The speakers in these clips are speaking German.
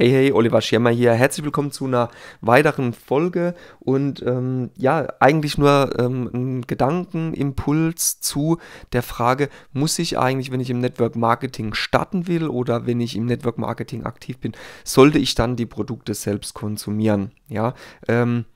Hey, hey, Oliver Schirmer hier. Herzlich willkommen zu einer weiteren Folge und ähm, ja, eigentlich nur ähm, ein Gedankenimpuls zu der Frage, muss ich eigentlich, wenn ich im Network Marketing starten will oder wenn ich im Network Marketing aktiv bin, sollte ich dann die Produkte selbst konsumieren? Ja, ähm,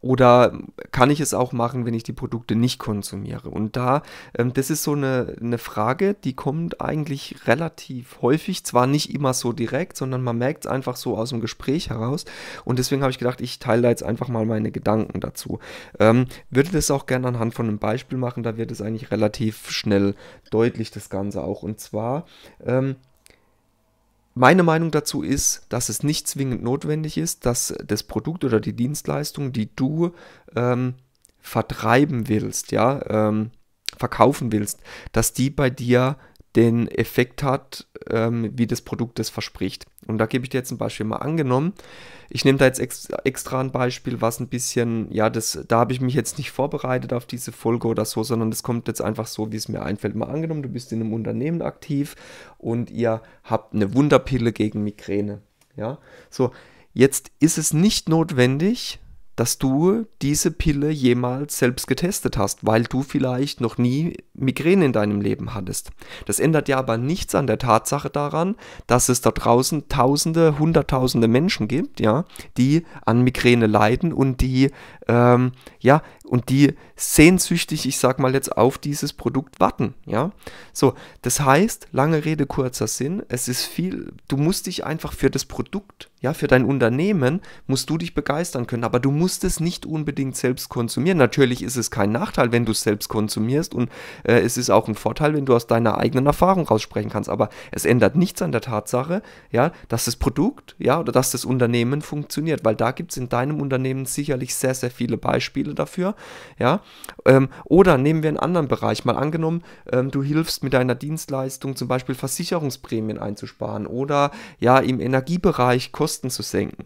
oder kann ich es auch machen, wenn ich die Produkte nicht konsumiere? Und da, ähm, das ist so eine, eine Frage, die kommt eigentlich relativ häufig, zwar nicht immer so direkt, sondern man merkt es einfach so aus dem Gespräch heraus. Und deswegen habe ich gedacht, ich teile da jetzt einfach mal meine Gedanken dazu. Ähm, würde das auch gerne anhand von einem Beispiel machen, da wird es eigentlich relativ schnell deutlich, das Ganze auch. Und zwar ähm, meine Meinung dazu ist, dass es nicht zwingend notwendig ist, dass das Produkt oder die Dienstleistung, die du ähm, vertreiben willst, ja, ähm, verkaufen willst, dass die bei dir den Effekt hat, ähm, wie das Produkt es verspricht. Und da gebe ich dir jetzt ein Beispiel mal angenommen. Ich nehme da jetzt ex extra ein Beispiel, was ein bisschen, ja, das, da habe ich mich jetzt nicht vorbereitet auf diese Folge oder so, sondern das kommt jetzt einfach so, wie es mir einfällt. Mal angenommen, du bist in einem Unternehmen aktiv und ihr habt eine Wunderpille gegen Migräne. Ja, so, jetzt ist es nicht notwendig, dass du diese Pille jemals selbst getestet hast, weil du vielleicht noch nie Migräne in deinem Leben hattest. Das ändert ja aber nichts an der Tatsache daran, dass es da draußen Tausende, Hunderttausende Menschen gibt, ja, die an Migräne leiden und die, ähm, ja, und die sehnsüchtig, ich sag mal jetzt, auf dieses Produkt warten, ja. So, das heißt, lange Rede, kurzer Sinn, es ist viel, du musst dich einfach für das Produkt, ja, für dein Unternehmen, musst du dich begeistern können, aber du musst es nicht unbedingt selbst konsumieren. Natürlich ist es kein Nachteil, wenn du es selbst konsumierst und äh, es ist auch ein Vorteil, wenn du aus deiner eigenen Erfahrung raussprechen kannst. Aber es ändert nichts an der Tatsache, ja, dass das Produkt, ja, oder dass das Unternehmen funktioniert, weil da gibt es in deinem Unternehmen sicherlich sehr, sehr viele Beispiele dafür, ja. Ähm, oder nehmen wir einen anderen Bereich. Mal angenommen, ähm, du hilfst mit deiner Dienstleistung zum Beispiel Versicherungsprämien einzusparen oder ja, im Energiebereich Kosten zu senken.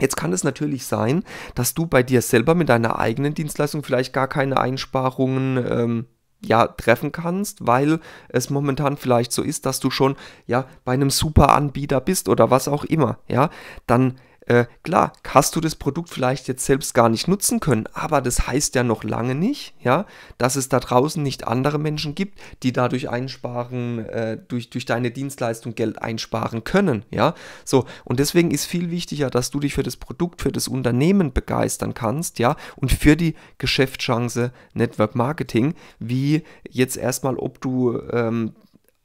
Jetzt kann es natürlich sein, dass du bei dir selber mit deiner eigenen Dienstleistung vielleicht gar keine Einsparungen ähm, ja, treffen kannst, weil es momentan vielleicht so ist, dass du schon, ja, bei einem super Anbieter bist oder was auch immer, ja, dann äh, klar, hast du das Produkt vielleicht jetzt selbst gar nicht nutzen können, aber das heißt ja noch lange nicht, ja, dass es da draußen nicht andere Menschen gibt, die dadurch einsparen, äh, durch, durch deine Dienstleistung Geld einsparen können, ja. So, und deswegen ist viel wichtiger, dass du dich für das Produkt, für das Unternehmen begeistern kannst, ja, und für die Geschäftschance Network Marketing, wie jetzt erstmal, ob du ähm,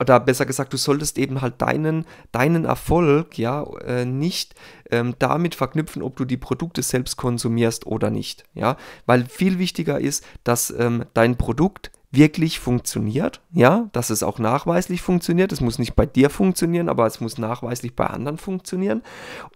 oder besser gesagt, du solltest eben halt deinen, deinen Erfolg ja äh, nicht ähm, damit verknüpfen, ob du die Produkte selbst konsumierst oder nicht. Ja, weil viel wichtiger ist, dass ähm, dein Produkt wirklich funktioniert, ja, dass es auch nachweislich funktioniert. Es muss nicht bei dir funktionieren, aber es muss nachweislich bei anderen funktionieren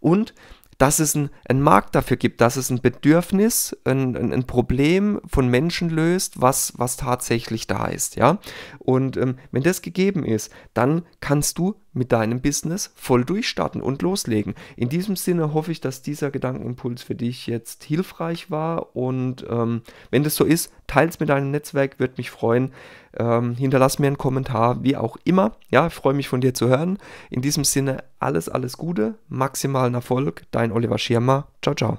und dass es einen, einen Markt dafür gibt, dass es ein Bedürfnis, ein, ein, ein, Problem von Menschen löst, was, was tatsächlich da ist, ja. Und ähm, wenn das gegeben ist, dann kannst du mit deinem Business voll durchstarten und loslegen. In diesem Sinne hoffe ich, dass dieser Gedankenimpuls für dich jetzt hilfreich war und ähm, wenn das so ist, teils mit deinem Netzwerk, würde mich freuen. Ähm, hinterlass mir einen Kommentar, wie auch immer. Ja, ich freue mich von dir zu hören. In diesem Sinne alles, alles Gute, maximalen Erfolg. Dein Oliver Schirmer. Ciao, ciao.